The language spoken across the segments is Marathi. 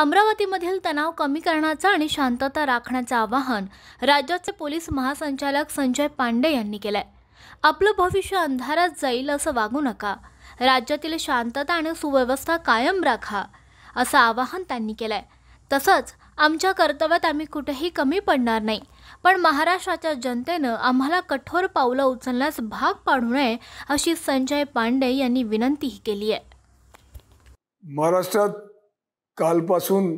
अमरावतीमधील तणाव कमी करण्याचं आणि शांतता राखण्याचं आवाहन राज्याचे पोलीस महासंचालक संजय पांडे यांनी केलंय आपलं भविष्य अंधारात जाईल असं वागू नका राज्यातील शांतता आणि सुव्यवस्था कायम राखा असं आवाहन त्यांनी केलंय तसंच आमच्या कर्तव्यात आम्ही कुठेही कमी पडणार नाही पण महाराष्ट्राच्या जनतेनं आम्हाला कठोर पावलं उचलण्यास भाग पाडू नये अशी संजय पांडे यांनी विनंतीही केली आहे महाराष्ट्रात कालपासून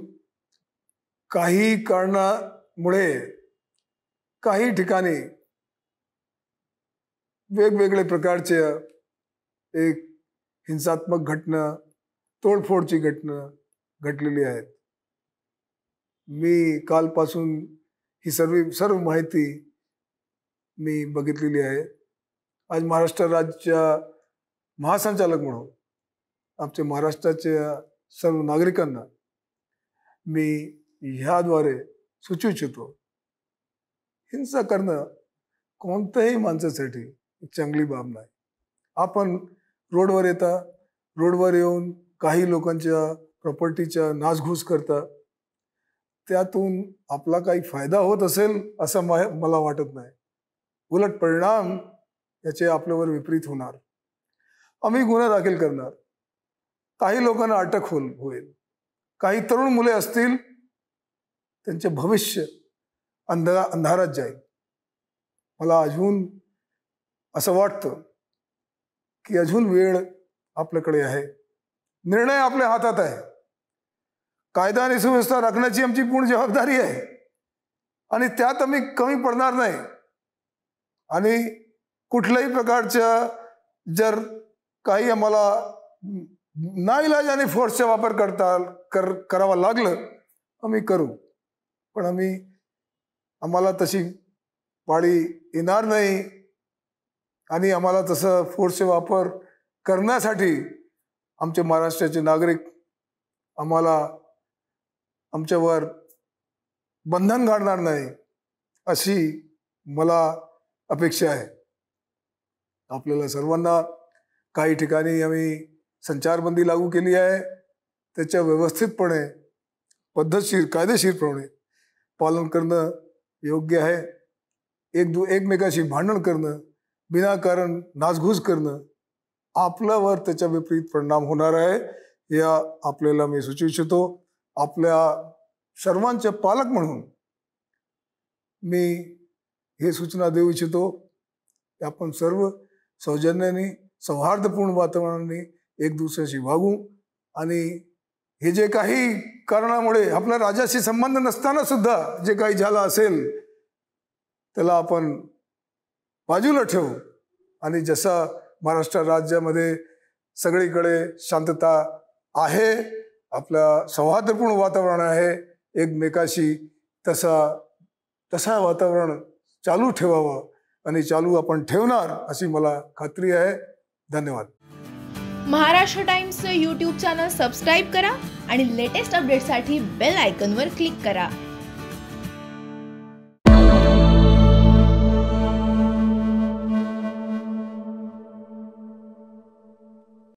काही कारणामुळे काही ठिकाणी वेगवेगळे प्रकारचे एक हिंसात्मक घटना तोडफोडची घटना घडलेली आहेत मी कालपासून ही सर्व सर्व माहिती मी बघितलेली आहे आज महाराष्ट्र राज्याच्या महासंचालक म्हणून आमच्या महाराष्ट्राच्या सर्व नागरिकांना मी ह्याद्वारे सुचू इच्छितो हिंसा करणं कोणत्याही माणसासाठी चांगली बाब नाही आपण रोडवर येता रोडवर येऊन काही लोकांच्या प्रॉपर्टीच्या नासघूस करता त्यातून आपला काही फायदा होत असेल असं मला वाटत नाही उलट परिणाम याचे आपल्यावर विपरीत होणार आम्ही गुन्हा दाखल करणार काही लोकांना अटक होईल होईल काही तरुण मुले असतील त्यांचे भविष्य अंधरा अंधारात जाईल मला अजून असं वाटतं की अजून वेळ आपल्याकडे आहे निर्णय आपल्या हातात आहे कायदा आणि सुव्यवस्था राखण्याची आमची पूर्ण जबाबदारी आहे आणि त्यात आम्ही कमी पडणार नाही आणि कुठल्याही प्रकारच्या जर काही आम्हाला नाईलाजाने फोर्सचा वापर करता कर करावा लागलं आम्ही करू पण आम्ही आम्हाला तशी पाळी येणार नाही आणि आम्हाला तसं फोर्सचा वापर करण्यासाठी आमचे महाराष्ट्राचे नागरिक आम्हाला आमच्यावर बंधन घालणार नाही अशी मला अपेक्षा आहे आपल्याला सर्वांना काही ठिकाणी आम्ही संचारबंदी लागू केली आहे त्याच्या व्यवस्थितपणे पद्धतशीर कायदेशीरपणे पालन करणं योग्य आहे एक दु एकमेकाशी भांडण करणं बिनाकारण नाचघूस करणं आपल्यावर त्याच्या विपरीत परिणाम होणार आहे या आपल्याला मी सुचू इच्छितो आपल्या सर्वांचे पालक म्हणून मी हे सूचना देऊ इच्छितो आपण सर्व सौजन्याने सौहार्दपूर्ण वातावरणाने एक दुसऱ्याशी वागू आणि हे जे काही कारणामुळे आपला राजाशी संबंध नसताना सुद्धा जे काही झालं असेल त्याला आपण बाजूला ठेवू आणि जसा महाराष्ट्र राज्यामध्ये सगळीकडे शांतता आहे आपलं सौहार्दपूर्ण वातावरण आहे एकमेकाशी तसा तसा वातावरण चालू ठेवावं आणि चालू आपण ठेवणार अशी मला खात्री आहे धन्यवाद महाराष्ट्र टाइम्सचं यूट्यूब चॅनल सबस्क्राईब करा आणि लेटेस्ट अपडेटसाठी बेल आयकनवर क्लिक करा